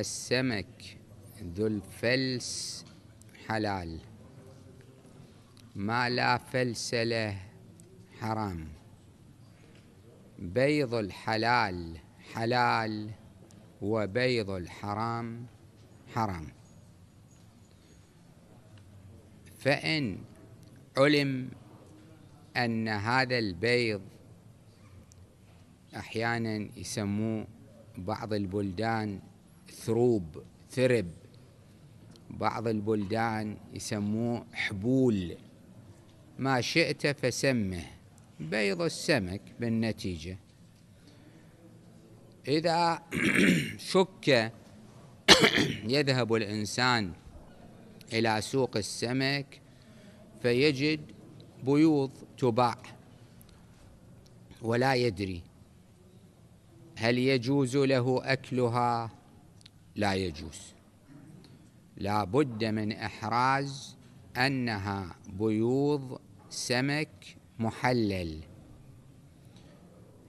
السمك ذو الفلس حلال ما لا فلس له حرام بيض الحلال حلال وبيض الحرام حرام فإن علم أن هذا البيض أحيانا يسموه بعض البلدان ثروب ثرب بعض البلدان يسموه حبول ما شئت فسمه بيض السمك بالنتيجة إذا شك يذهب الإنسان إلى سوق السمك فيجد بيوض تباع ولا يدري هل يجوز له أكلها لا يجوز لا بد من إحراز أنها بيوض سمك محلل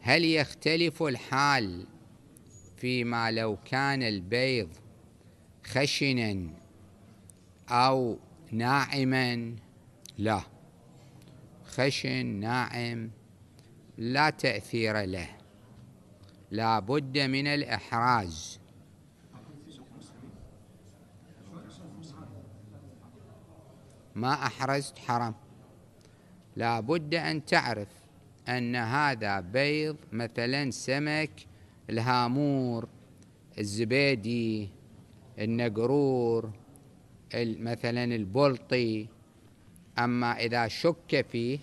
هل يختلف الحال فيما لو كان البيض خشنا أو ناعما لا خشن ناعم لا تأثير له لا بد من الإحراز ما أحرزت حرام لابد أن تعرف أن هذا بيض مثلا سمك الهامور الزبيدي النقرور مثلا البلطي أما إذا شك فيه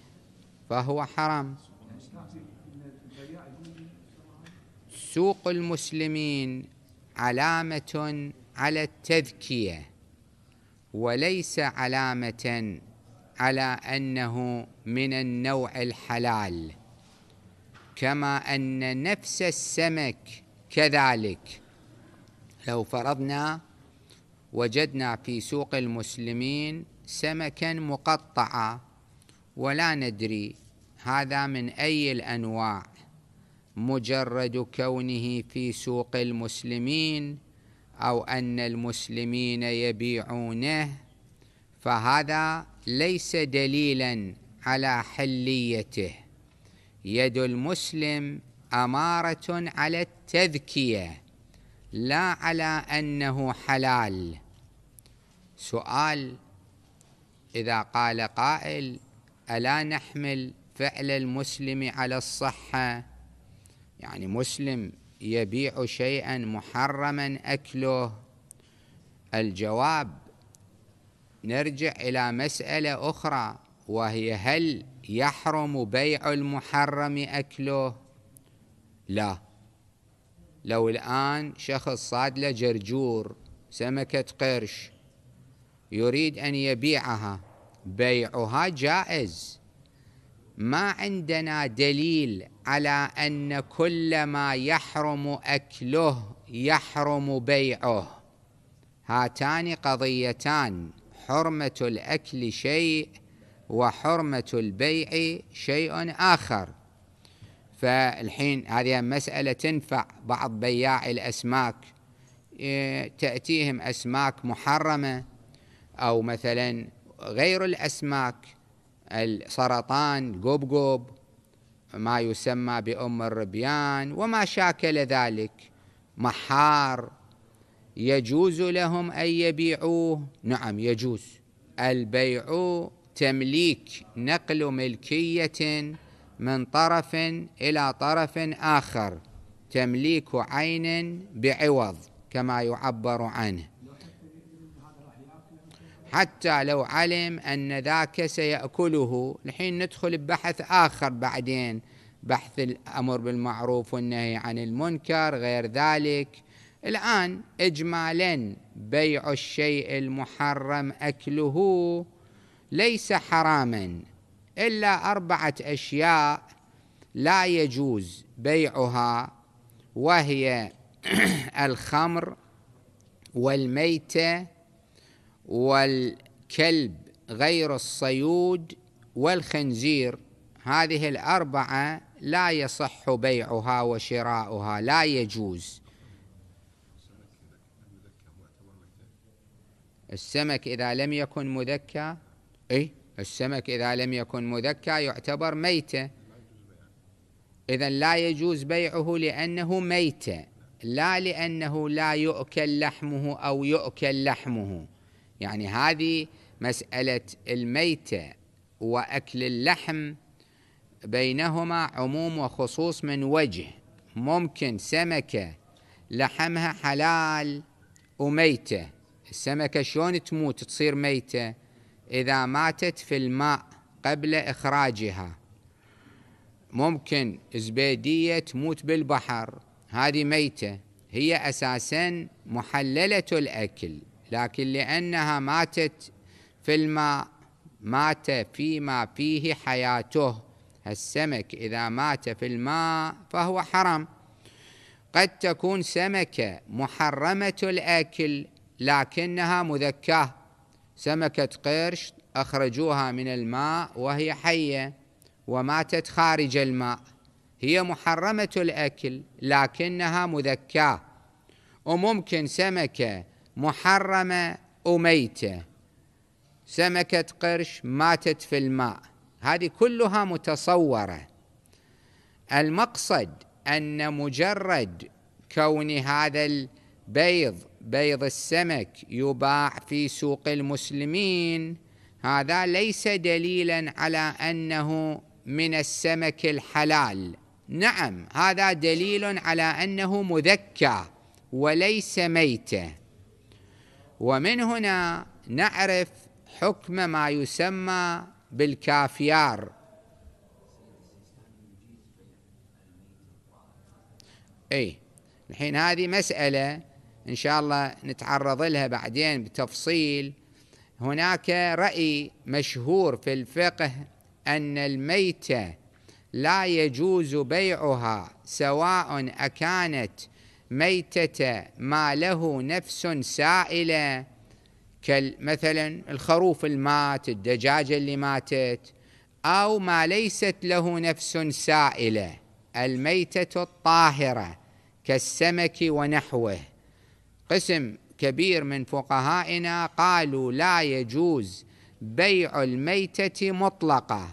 فهو حرام سوق المسلمين علامة على التذكيه وليس علامة على أنه من النوع الحلال كما أن نفس السمك كذلك لو فرضنا وجدنا في سوق المسلمين سمكا مقطعا ولا ندري هذا من أي الأنواع مجرد كونه في سوق المسلمين أو أن المسلمين يبيعونه فهذا ليس دليلا على حليته يد المسلم أمارة على التذكية لا على أنه حلال سؤال إذا قال قائل ألا نحمل فعل المسلم على الصحة يعني مسلم يبيع شيئا محرما أكله الجواب نرجع إلى مسألة أخرى وهي هل يحرم بيع المحرم أكله لا لو الآن شخص صاد له جرجور سمكة قرش يريد أن يبيعها بيعها جائز ما عندنا دليل على ان كل ما يحرم اكله يحرم بيعه هاتان قضيتان حرمه الاكل شيء وحرمه البيع شيء اخر فالحين هذه مساله تنفع بعض بياع الاسماك إيه، تاتيهم اسماك محرمه او مثلا غير الاسماك السرطان القبقب ما يسمى بأم الربيان وما شاكل ذلك محار يجوز لهم أن يبيعوه نعم يجوز البيع تمليك نقل ملكية من طرف إلى طرف آخر تمليك عين بعوض كما يعبر عنه حتى لو علم أن ذاك سيأكله الحين ندخل ببحث آخر بعدين بحث الأمر بالمعروف والنهي عن المنكر غير ذلك الآن إجمالا بيع الشيء المحرم أكله ليس حراما إلا أربعة أشياء لا يجوز بيعها وهي الخمر والميته والكلب غير الصيود والخنزير هذه الأربعة لا يصح بيعها وشراؤها لا يجوز السمك إذا لم يكن مذكى أي السمك إذا لم يكن مذكى يعتبر ميتة إذا لا يجوز بيعه لأنه ميتة لا لأنه لا يؤكل لحمه أو يؤكل لحمه يعني هذه مسألة الميتة وأكل اللحم بينهما عموم وخصوص من وجه ممكن سمكة لحمها حلال وميتة السمكة شلون تموت تصير ميتة إذا ماتت في الماء قبل إخراجها ممكن زبيدية تموت بالبحر هذه ميتة هي أساسا محللة الأكل لكن لأنها ماتت في الماء مات فيما فيه حياته السمك إذا مات في الماء فهو حرام قد تكون سمكة محرمة الأكل لكنها مذكاة سمكة قرش أخرجوها من الماء وهي حية وماتت خارج الماء هي محرمة الأكل لكنها مذكاة وممكن سمكة محرمة وميتة سمكة قرش ماتت في الماء هذه كلها متصورة المقصد أن مجرد كون هذا البيض بيض السمك يباع في سوق المسلمين هذا ليس دليلا على أنه من السمك الحلال نعم هذا دليل على أنه مذكى وليس ميته ومن هنا نعرف حكم ما يسمى بالكافيار اي الحين هذه مسألة ان شاء الله نتعرض لها بعدين بتفصيل هناك رأي مشهور في الفقه أن الميتة لا يجوز بيعها سواء أكانت ميتة ما له نفس سائلة كمثلا الخروف المات الدجاجة اللي ماتت أو ما ليست له نفس سائلة الميتة الطاهرة كالسمك ونحوه قسم كبير من فقهائنا قالوا لا يجوز بيع الميتة مطلقة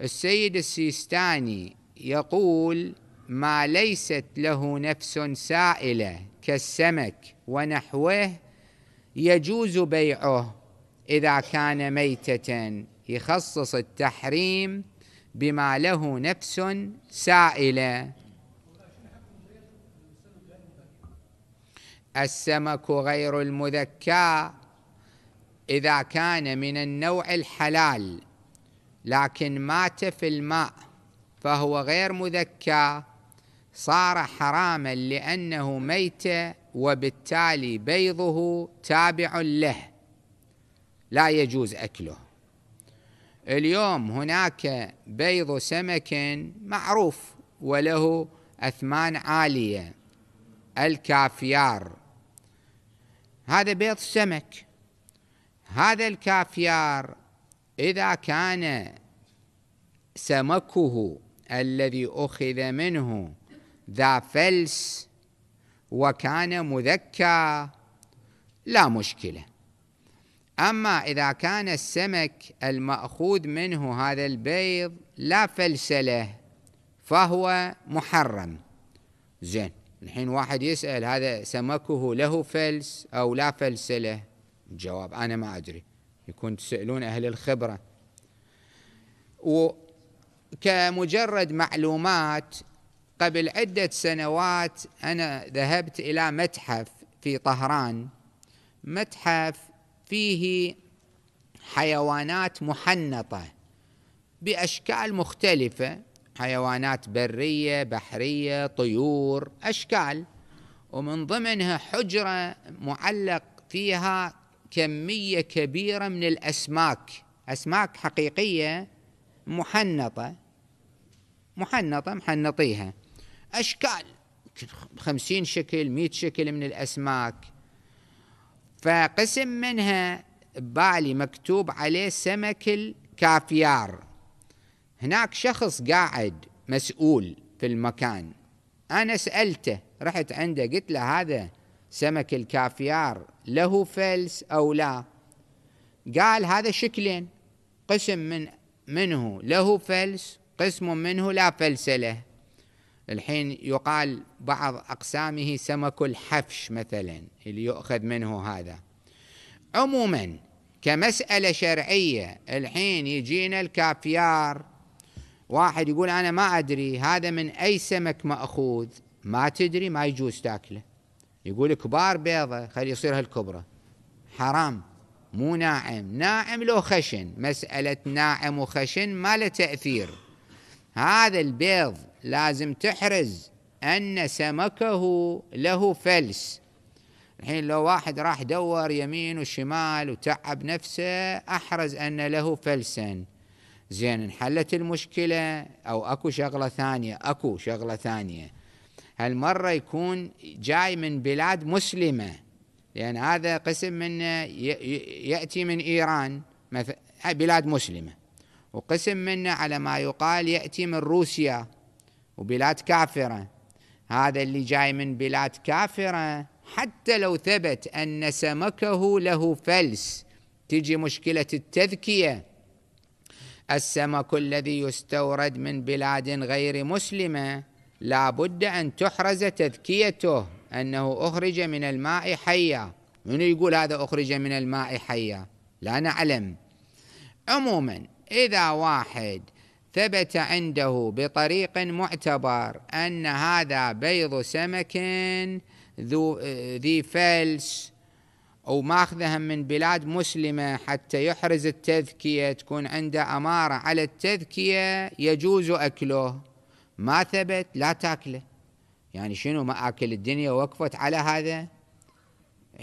السيد السيستاني يقول ما ليست له نفس سائله كالسمك ونحوه يجوز بيعه اذا كان ميته يخصص التحريم بما له نفس سائله السمك غير المذكى اذا كان من النوع الحلال لكن مات في الماء فهو غير مذكى صار حراما لأنه ميت وبالتالي بيضه تابع له لا يجوز أكله اليوم هناك بيض سمك معروف وله أثمان عالية الكافيار هذا بيض سمك هذا الكافيار إذا كان سمكه الذي أخذ منه ذا فلس وكان مذكى لا مشكله اما اذا كان السمك الماخوذ منه هذا البيض لا فلس له فهو محرم زين الحين واحد يسال هذا سمكه له فلس او لا فلس له الجواب انا ما ادري يكون تسالون اهل الخبره وكمجرد معلومات قبل عدة سنوات أنا ذهبت إلى متحف في طهران متحف فيه حيوانات محنطة بأشكال مختلفة حيوانات برية بحرية طيور أشكال ومن ضمنها حجرة معلق فيها كمية كبيرة من الأسماك أسماك حقيقية محنطة محنطة محنطيها أشكال خمسين شكل مئة شكل من الأسماك فقسم منها بالي مكتوب عليه سمك الكافيار هناك شخص قاعد مسؤول في المكان أنا سألته رحت عنده قلت له هذا سمك الكافيار له فلس أو لا قال هذا شكلين قسم من منه له فلس قسم منه لا فلس له الحين يقال بعض أقسامه سمك الحفش مثلا اللي يؤخذ منه هذا عموما كمسألة شرعية الحين يجينا الكافيار واحد يقول أنا ما أدري هذا من أي سمك مأخوذ ما تدري ما يجوز تاكله يقول كبار بيضة خلي يصير هالكبرى حرام مو ناعم ناعم لو خشن مسألة ناعم وخشن ما له تأثير هذا البيض لازم تحرز أن سمكه له فلس الحين لو واحد راح دور يمين وشمال وتعب نفسه أحرز أن له فلسا زين انحلت المشكلة أو أكو شغلة ثانية أكو شغلة ثانية هالمرة يكون جاي من بلاد مسلمة لأن يعني هذا قسم من يأتي من إيران بلاد مسلمة وقسم منه على ما يقال يأتي من روسيا وبلاد كافرة هذا اللي جاي من بلاد كافرة حتى لو ثبت أن سمكه له فلس تجي مشكلة التذكية السمك الذي يستورد من بلاد غير مسلمة لا بد أن تحرز تذكيته أنه أخرج من الماء حيا من يقول هذا أخرج من الماء حيا لا نعلم عموما إذا واحد ثبت عنده بطريق معتبر أن هذا بيض سمك ذو ذي فلس أو ماخذها من بلاد مسلمة حتى يحرز التذكية تكون عنده أمارة على التذكية يجوز أكله ما ثبت لا تاكله يعني شنو ما أكل الدنيا وقفت على هذا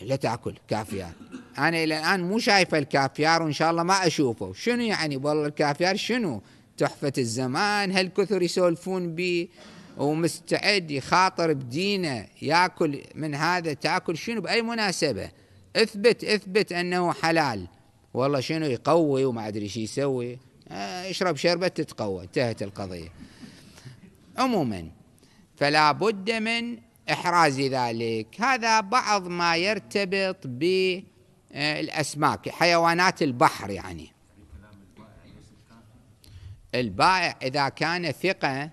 لا تاكل كافيار انا الى الان مو شايف الكافيار وان شاء الله ما اشوفه شنو يعني والله الكافيار شنو تحفة الزمان هالكثر يسولفون به ومستعد يخاطر بدينه ياكل من هذا تاكل شنو باي مناسبه اثبت اثبت انه حلال والله شنو يقوي وما ادري شو يسوي اشرب آه، شربة تتقوى انتهت القضية عموما فلا بد من إحراز ذلك هذا بعض ما يرتبط بالأسماك آه، حيوانات البحر يعني البائع إذا كان ثقة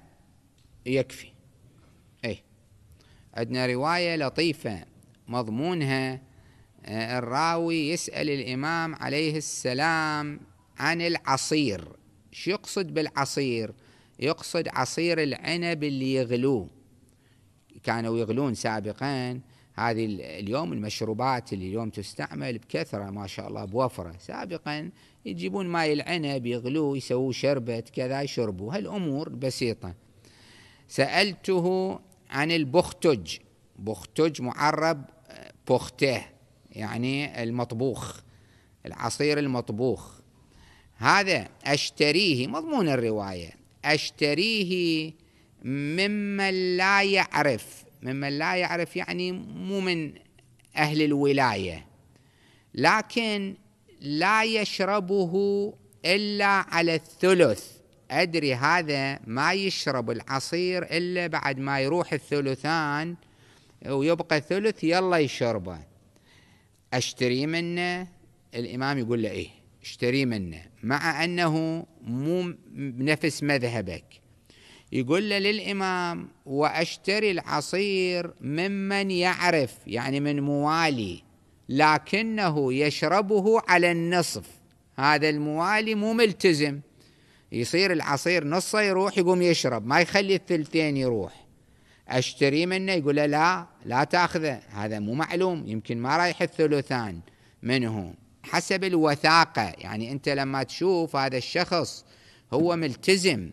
يكفي أي عندنا رواية لطيفة مضمونها آه، الراوي يسأل الإمام عليه السلام عن العصير شو يقصد بالعصير يقصد عصير العنب اللي يغلوه كانوا يغلون سابقا هذه اليوم المشروبات اللي اليوم تستعمل بكثرة ما شاء الله بوفرة سابقا يجيبون ماي العنب يغلوه يسووا شربت كذا يشربوا هالأمور بسيطة سألته عن البختج بختج معرب آه، بوخته يعني المطبوخ العصير المطبوخ هذا أشتريه مضمون الرواية أشتريه ممن لا يعرف ممن لا يعرف يعني مو من أهل الولاية لكن لا يشربه إلا على الثلث أدري هذا ما يشرب العصير إلا بعد ما يروح الثلثان ويبقى ثلث يلا يشربه أشتري منه الإمام يقول له إيه اشتري منه مع أنه مو بنفس مذهبك يقول له للإمام وأشتري العصير ممن يعرف يعني من موالي لكنه يشربه على النصف هذا الموالي مو ملتزم يصير العصير نصه يروح يقوم يشرب ما يخلي الثلثين يروح اشتري منه يقول له لا لا تاخذه هذا مو معلوم يمكن ما رايح الثلثان منه حسب الوثاقه يعني انت لما تشوف هذا الشخص هو ملتزم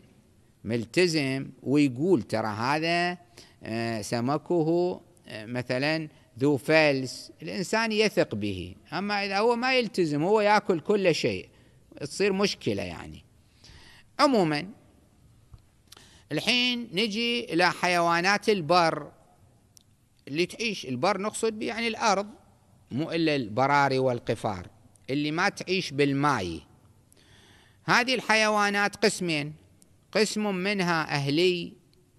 ملتزم ويقول ترى هذا آه، سمكه آه، مثلا ذو فلس الإنسان يثق به أما إذا هو ما يلتزم هو يأكل كل شيء تصير مشكلة يعني عموما الحين نجي إلى حيوانات البر اللي تعيش البر نقصد به يعني الأرض مو إلا البراري والقفار اللي ما تعيش بالماء هذه الحيوانات قسمين قسم منها أهلي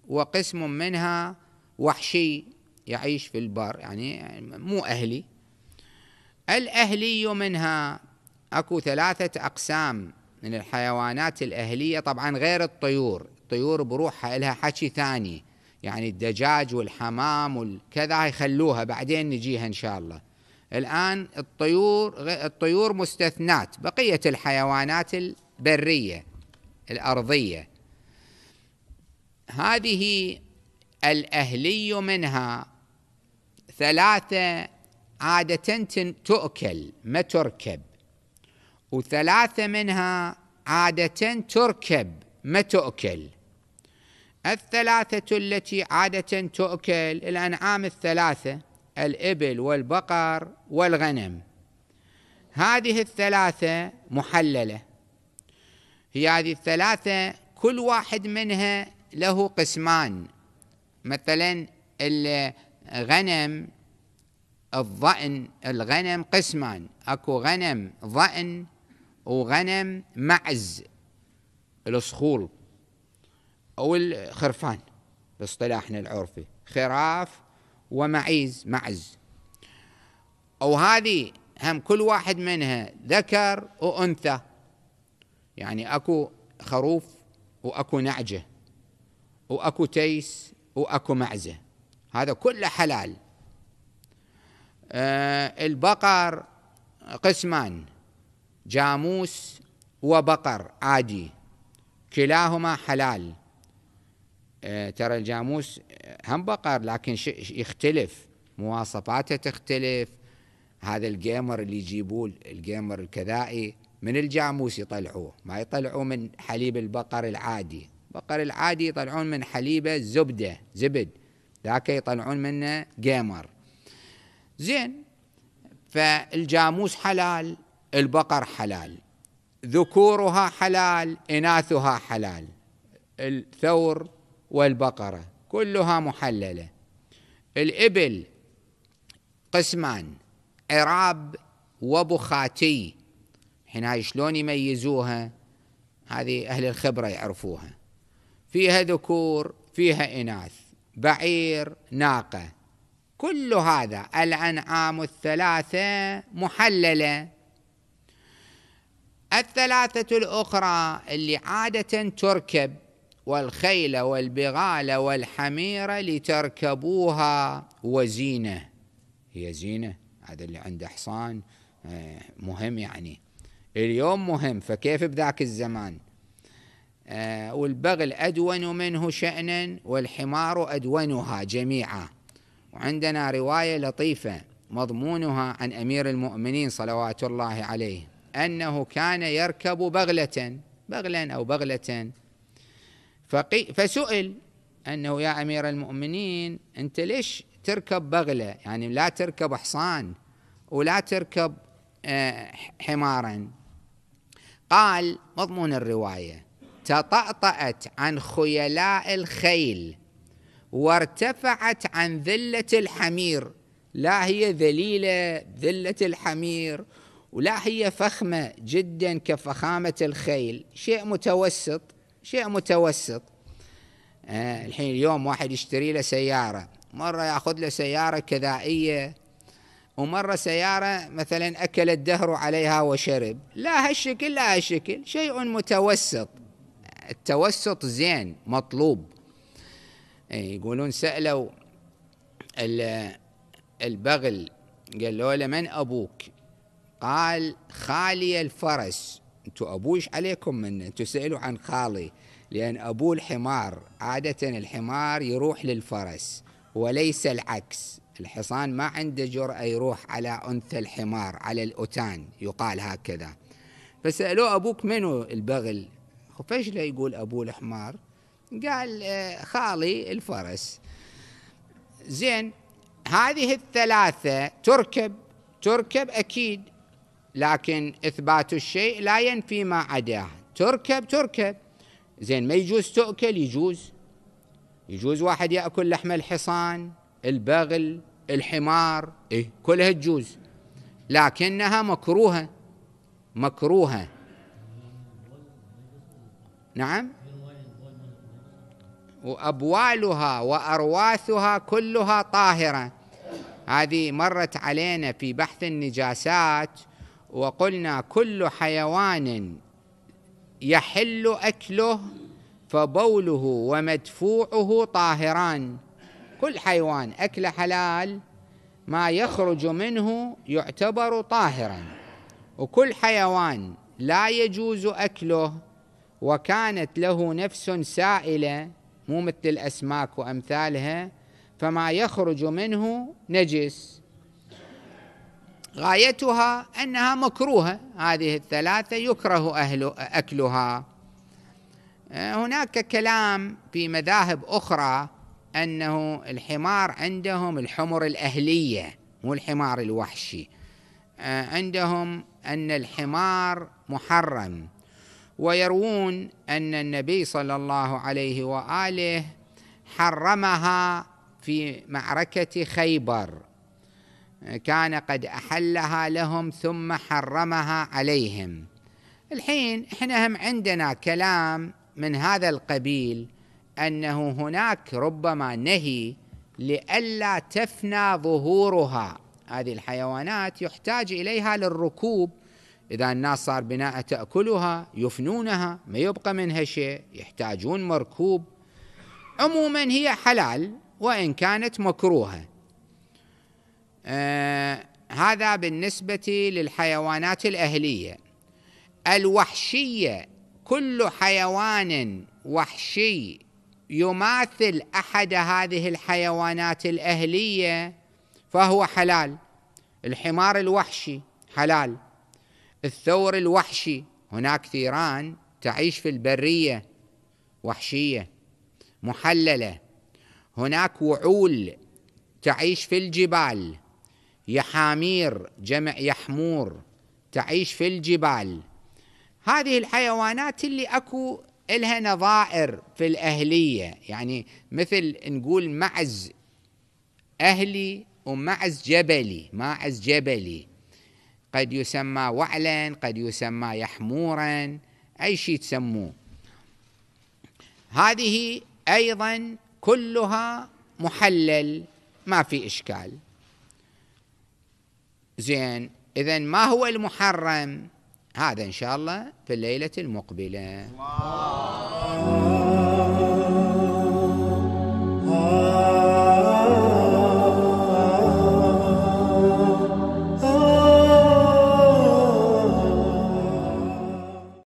وقسم منها وحشي يعيش في البر يعني مو أهلي الأهلي منها أكو ثلاثة أقسام من الحيوانات الأهلية طبعا غير الطيور الطيور بروحها لها حكي ثاني يعني الدجاج والحمام والكذا يخلوها بعدين نجيها إن شاء الله الآن الطيور الطيور مستثنات بقية الحيوانات البرية الأرضية هذه الأهلي منها ثلاثة عادة تؤكل ما تركب وثلاثة منها عادة تركب ما تؤكل الثلاثة التي عادة تؤكل الأنعام الثلاثة الإبل والبقر والغنم هذه الثلاثة محللة هي هذه الثلاثة كل واحد منها له قسمان مثلا غنم الظأن الغنم قسمان اكو غنم ظأن وغنم معز الصخول او الخرفان باصطلاحنا العرفي خراف ومعيز معز او هذه هم كل واحد منها ذكر وانثى يعني اكو خروف واكو نعجه واكو تيس واكو معزه هذا كله حلال آه، البقر قسمان جاموس وبقر عادي كلاهما حلال آه، ترى الجاموس آه، هم بقر لكن يختلف مواصفاته تختلف هذا الجيمر اللي يجيبوه الجيمر الكذائي من الجاموس يطلعوه ما يطلعوه من حليب البقر العادي البقر العادي يطلعون من حليبه زبده زبد ذاك يطلعون منه جيمر زين فالجاموس حلال البقر حلال ذكورها حلال إناثها حلال الثور والبقرة كلها محللة الإبل قسمان عراب وبخاتي حين هاي شلون يميزوها هذه أهل الخبرة يعرفوها فيها ذكور فيها إناث بعير ناقة كل هذا الأنعام الثلاثة محللة الثلاثة الأخرى اللي عادة تركب والخيل والبغال والحمير لتركبوها وزينة هي زينة هذا اللي عنده حصان آه، مهم يعني اليوم مهم فكيف بذاك الزمان آه، والبغل أدون منه شأنا والحمار أدونها جميعا وعندنا رواية لطيفة مضمونها عن أمير المؤمنين صلوات الله عليه أنه كان يركب بغلة بغلا أو بغلة فسئل أنه يا أمير المؤمنين أنت ليش تركب بغلة يعني لا تركب حصان ولا تركب آه، حمارا قال مضمون الروايه تطأطأت عن خيلاء الخيل وارتفعت عن ذلة الحمير لا هي ذليلة ذلة الحمير ولا هي فخمة جدا كفخامة الخيل شيء متوسط شيء متوسط آه الحين اليوم واحد يشتري له سيارة مرة يأخذ له سيارة كذائية ومرة سيارة مثلا أكل الدهر عليها وشرب لا هالشكل لا هالشكل شيء متوسط التوسط زين مطلوب إيه، يقولون سألوا البغل قالوا له من أبوك قال خالي الفرس انتوا ابوش عليكم منه تسألوا سألوا عن خالي لأن أبوه الحمار عادة الحمار يروح للفرس وليس العكس الحصان ما عنده جرأة يروح على أنثى الحمار على الاوتان يقال هكذا فسألوه أبوك منو البغل اخو فايش لا يقول ابو الحمار قال آه، خالي الفرس زين هذه الثلاثة تركب تركب أكيد لكن إثبات الشيء لا ينفي ما عداه تركب تركب زين ما يجوز تؤكل يجوز يجوز واحد يأكل لحم الحصان البغل الحمار إيه؟ كلها تجوز لكنها مكروهة مكروهة نعم وأبوالها وأرواثها كلها طاهرة هذه مرت علينا في بحث النجاسات وقلنا كل حيوان يحل أكله فبوله ومدفوعه طاهران كل حيوان أكله حلال ما يخرج منه يعتبر طاهرا وكل حيوان لا يجوز أكله وكانت له نفس سائله مو مثل الاسماك وامثالها فما يخرج منه نجس غايتها انها مكروهه هذه الثلاثه يكره اهل اكلها آه، هناك كلام في مذاهب اخرى انه الحمار عندهم الحمر الاهليه مو الحمار الوحشي آه، عندهم ان الحمار محرم ويروون أن النبي صلى الله عليه وآله حرمها في معركة خيبر كان قد أحلها لهم ثم حرمها عليهم الحين احنا هم عندنا كلام من هذا القبيل أنه هناك ربما نهي لئلا تفنى ظهورها هذه الحيوانات يحتاج إليها للركوب إذا الناس صار بناء تأكلها يفنونها ما يبقى منها شيء يحتاجون مركوب عموما هي حلال وإن كانت مكروهة آه هذا بالنسبة للحيوانات الأهلية الوحشية كل حيوان وحشي يماثل أحد هذه الحيوانات الأهلية فهو حلال الحمار الوحشي حلال الثور الوحشي هناك ثيران تعيش في البرية وحشية محللة هناك وعول تعيش في الجبال يحامير جمع يحمور تعيش في الجبال هذه الحيوانات اللي اكو الها نظائر في الاهليه يعني مثل نقول معز اهلي ومعز جبلي ماعز جبلي قد يسمى وعلا قد يسمى يحمورا أي شيء تسموه هذه أيضا كلها محلل ما في إشكال زين إذا ما هو المحرم هذا إن شاء الله في الليلة المقبلة الله